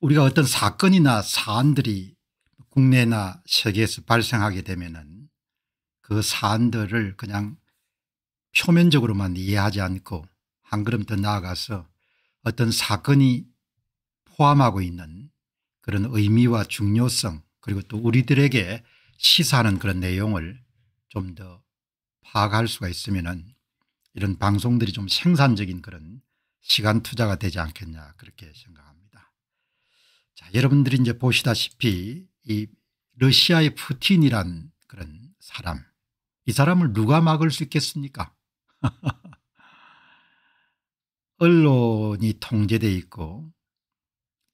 우리가 어떤 사건이나 사안들이 국내나 세계에서 발생하게 되면은 그 사안들을 그냥 표면적으로만 이해하지 않고 한 걸음 더 나아가서 어떤 사건이 포함하고 있는 그런 의미와 중요성 그리고 또 우리들에게 시사하는 그런 내용을 좀 더 파악할 수가 있으면은 이런 방송들이 좀 생산적인 그런 시간 투자가 되지 않겠냐 그렇게 생각합니다. 자, 여러분들이 이제 보시다시피 이 러시아의 푸틴이란 그런 사람 이 사람을 누가 막을 수 있겠습니까? 언론이 통제되어 있고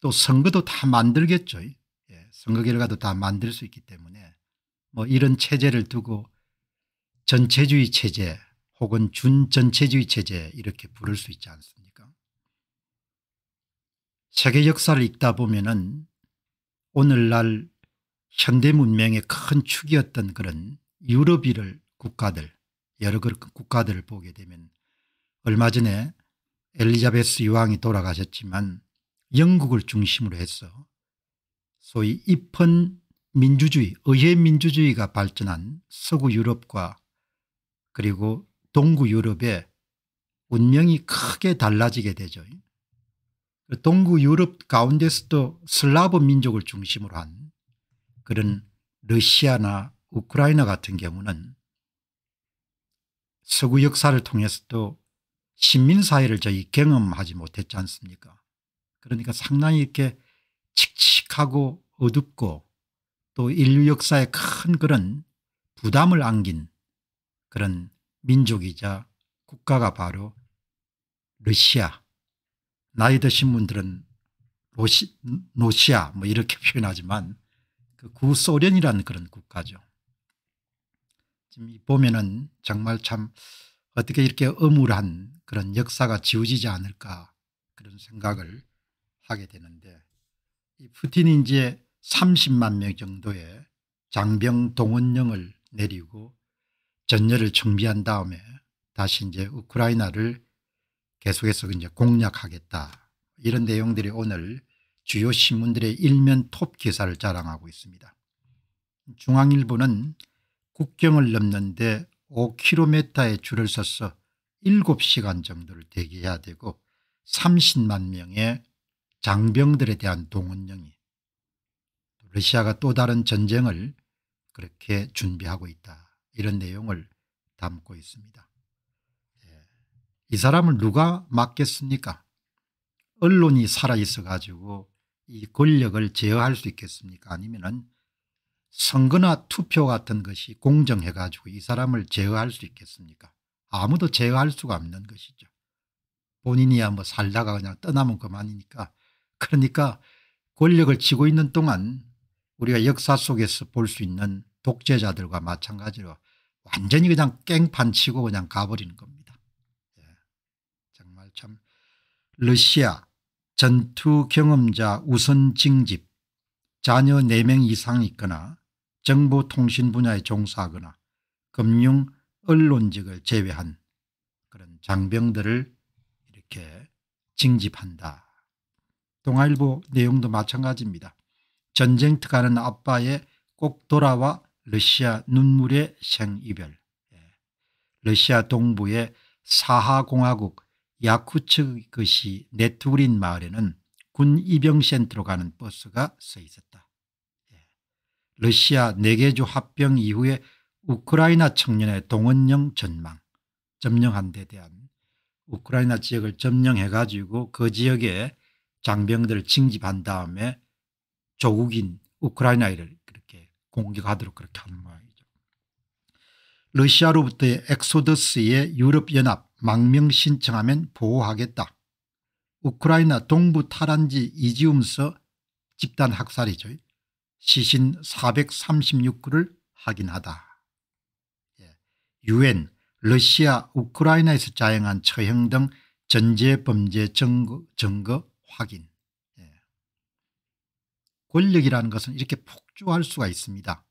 또 선거도 다 만들겠죠. 예, 선거 결과도 다 만들 수 있기 때문에 뭐 이런 체제를 두고 전체주의 체제 혹은 준전체주의 체제 이렇게 부를 수 있지 않습니까? 세계 역사를 읽다 보면은 오늘날 현대 문명의 큰 축이었던 그런 유럽이를 국가들 여러 그 국가들을 보게 되면 얼마 전에 엘리자베스 유황이 돌아가셨지만 영국을 중심으로 해서 소위 입헌 민주주의 의회 민주주의가 발전한 서구 유럽과 그리고 동구 유럽의 운명이 크게 달라지게 되죠. 동구 유럽 가운데서도 슬라브 민족을 중심으로 한 그런 러시아나 우크라이나 같은 경우는 서구 역사를 통해서도 시민사회를 저희 경험하지 못했지 않습니까 그러니까 상당히 이렇게 칙칙하고 어둡고 또 인류 역사에 큰 그런 부담을 안긴 그런 민족이자 국가가 바로 러시아 나이 드신 분들은 로시, 노시아 뭐 이렇게 표현하지만 그 구소련이라는 그런 국가죠. 지금 보면은 정말 참 어떻게 이렇게 어물한 그런 역사가 지워지지 않을까 그런 생각을 하게 되는데 이 푸틴이 이제 30만 명 정도의 장병 동원령을 내리고 전열을 정비한 다음에 다시 이제 우크라이나를 계속해서 이제 공략하겠다 이런 내용들이 오늘 주요 신문들의 일면 톱 기사를 자랑하고 있습니다. 중앙일보는 국경을 넘는데 5km의 줄을 서서 7시간 정도를 대기해야 되고 30만 명의 장병들에 대한 동원령이 러시아가 또 다른 전쟁을 그렇게 준비하고 있다 이런 내용을 담고 있습니다. 이 사람을 누가 막겠습니까 언론이 살아있어 가지고 이 권력을 제어할 수 있겠습니까 아니면 은 선거나 투표 같은 것이 공정해 가지고 이 사람을 제어할 수 있겠습니까 아무도 제어할 수가 없는 것이죠. 본인이야 뭐 살다가 그냥 떠나면 그만이니까 그러니까 권력을 쥐고 있는 동안 우리가 역사 속에서 볼 수 있는 독재자들과 마찬가지로 완전히 그냥 깽판 치고 그냥 가버리는 겁니다. 참 러시아 전투 경험자 우선 징집 자녀 4명 이상 있거나 정보통신 분야에 종사하거나 금융 언론직을 제외한 그런 장병들을 이렇게 징집한다. 동아일보 내용도 마찬가지입니다. 전쟁터 가는 아빠의 꼭 돌아와 러시아 눈물의 생이별 예. 러시아 동부의 사하공화국 야쿠츠 것시 네투린 마을에는 군 입영센터로 가는 버스가 서 있었다. 예. 러시아 4개주 합병 이후에 우크라이나 청년의 동원령 전망 점령한 데 대한 우크라이나 지역을 점령해 가지고 그 지역에 장병들을 징집한 다음에 조국인 우크라이나를 그렇게 공격하도록 그렇게 하는 거예요. 러시아로부터의 엑소더스에 유럽연합 망명 신청하면 보호하겠다. 우크라이나 동부 탈환지 이지움서 집단 학살이죠. 시신 436구를 확인하다. 예. 유엔, 러시아, 우크라이나에서 자행한 처형 등 전제 범죄 증거, 증거 확인. 예. 권력이라는 것은 이렇게 폭주할 수가 있습니다.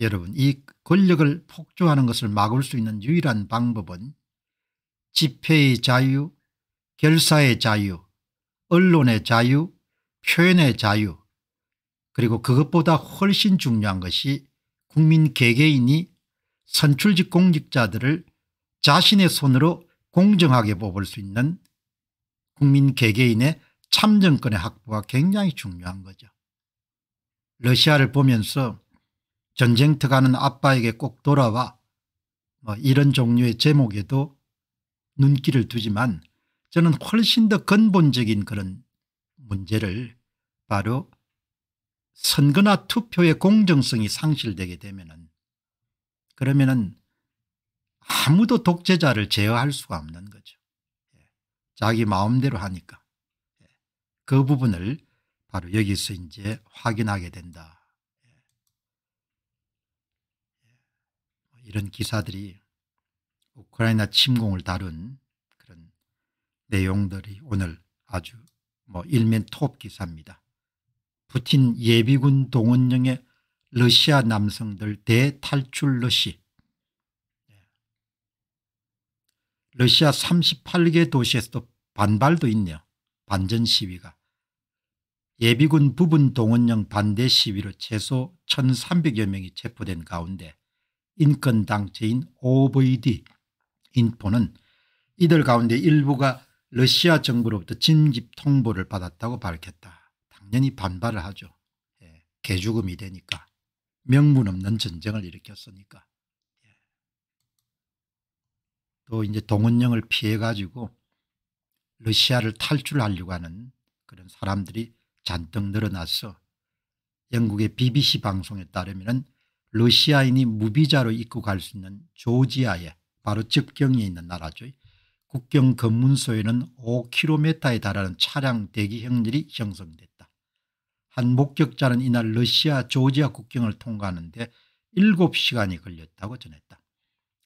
여러분 이 권력을 폭주하는 것을 막을 수 있는 유일한 방법은 집회의 자유, 결사의 자유, 언론의 자유, 표현의 자유 그리고 그것보다 훨씬 중요한 것이 국민 개개인이 선출직 공직자들을 자신의 손으로 공정하게 뽑을 수 있는 국민 개개인의 참정권의 확보가 굉장히 중요한 거죠. 러시아를 보면서 전쟁터 가는 아빠에게 꼭 돌아와 뭐 이런 종류의 제목에도 눈길을 두지만 저는 훨씬 더 근본적인 그런 문제를 바로 선거나 투표의 공정성이 상실되게 되면은 그러면은 아무도 독재자를 제어할 수가 없는 거죠. 예. 자기 마음대로 하니까 예. 그 부분을 바로 여기서 이제 확인하게 된다. 이런 기사들이 우크라이나 침공을 다룬 그런 내용들이 오늘 아주 뭐 일면 톱 기사입니다. 푸틴 예비군 동원령의 러시아 남성들 대탈출 러시 네. 러시아 38개 도시에서도 반발도 있네요. 반전 시위가. 예비군 부분 동원령 반대 시위로 최소 1300여 명이 체포된 가운데 인권단체인 OVD 인포는 이들 가운데 일부가 러시아 정부로부터 진입 통보를 받았다고 밝혔다. 당연히 반발을 하죠. 예, 개죽음이 되니까 명분 없는 전쟁을 일으켰으니까. 예. 또 이제 동원령을 피해 가지고 러시아를 탈출하려고 하는 그런 사람들이 잔뜩 늘어났어. 영국의 BBC 방송에 따르면 러시아인이 무비자로 입국할수 있는 조지아에 바로 접경에 있는 나라죠. 국경 검문소에는 5km에 달하는 차량 대기 형질이 형성됐다. 한 목격자는 이날 러시아 조지아 국경을 통과하는데 7시간이 걸렸다고 전했다.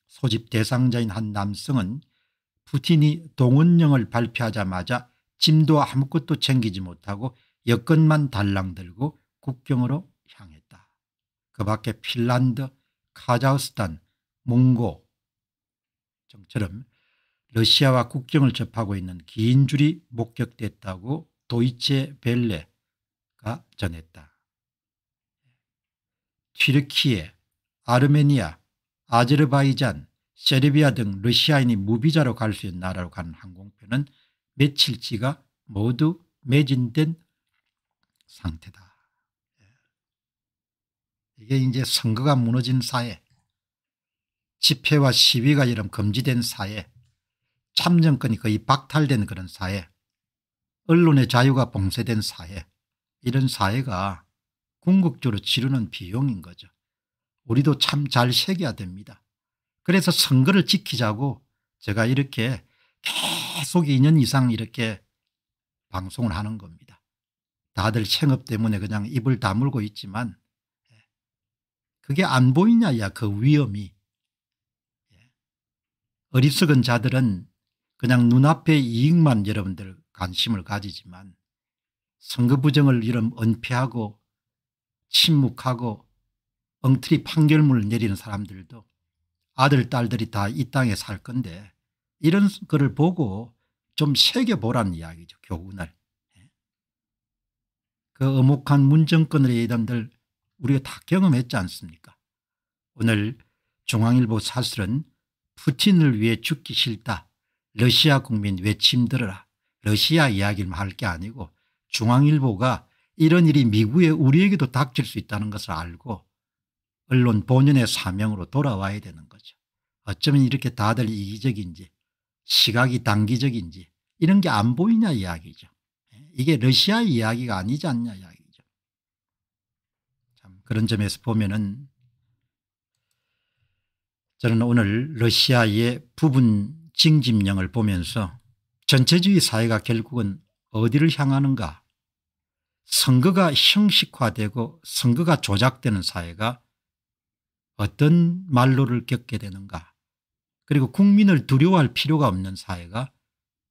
소집 대상자인 한 남성은 푸틴이 동원령을 발표하자마자 짐도 아무것도 챙기지 못하고 여건만 달랑 들고 국경으로 향해 그 밖에 핀란드, 카자흐스탄, 몽고 등처럼 러시아와 국경을 접하고 있는 긴 줄이 목격됐다고 도이체 벨레가 전했다. 튀르키에 아르메니아, 아제르바이잔, 세르비아 등 러시아인이 무비자로 갈 수 있는 나라로 가는 항공편은 며칠치가 모두 매진된 상태다. 이게 이제 선거가 무너진 사회 집회와 시위가 이런 금지된 사회 참정권이 거의 박탈된 그런 사회 언론의 자유가 봉쇄된 사회 이런 사회가 궁극적으로 치르는 비용인 거죠. 우리도 참 잘 새겨야 됩니다. 그래서 선거를 지키자고 제가 이렇게 계속 2년 이상 이렇게 방송을 하는 겁니다. 다들 생업 때문에 그냥 입을 다물고 있지만 그게 안 보이냐야 그 위험이. 예. 어리석은 자들은 그냥 눈앞의 이익만 여러분들 관심을 가지지만 선거 부정을 이름 은폐하고 침묵하고 엉터리 판결문을 내리는 사람들도 아들 딸들이 다 이 땅에 살 건데 이런 글을 보고 좀 새겨보라는 이야기죠 교훈을. 예. 그 어목한 문정권의 이단들 우리가 다 경험했지 않습니까 오늘 중앙일보 사설은 푸틴을 위해 죽기 싫다. 러시아 국민 외침 들어라. 러시아 이야기만 할 게 아니고 중앙일보가 이런 일이 미국에 우리에게도 닥칠 수 있다는 것을 알고 언론 본연의 사명으로 돌아와야 되는 거죠. 어쩌면 이렇게 다들 이기적인지 시각이 단기적인지 이런 게 안 보이냐 이야기죠. 이게 러시아 이야기가 아니지 않냐 이야기. 그런 점에서 보면은 저는 오늘 러시아의 부분 징집령을 보면서 전체주의 사회가 결국은 어디를 향하는가 선거가 형식화되고 선거가 조작되는 사회가 어떤 말로를 겪게 되는가 그리고 국민을 두려워할 필요가 없는 사회가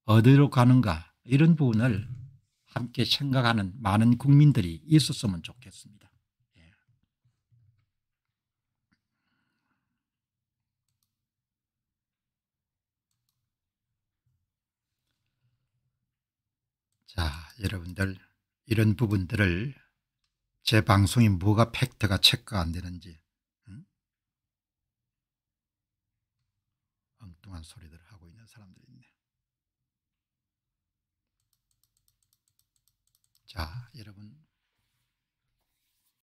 어디로 가는가 이런 부분을 함께 생각하는 많은 국민들이 있었으면 좋겠습니다. 자 여러분들 이런 부분들을 제 방송이 뭐가 팩트가 체크가 안 되는지 응? 엉뚱한 소리들 하고 있는 사람들이 있네. 자 여러분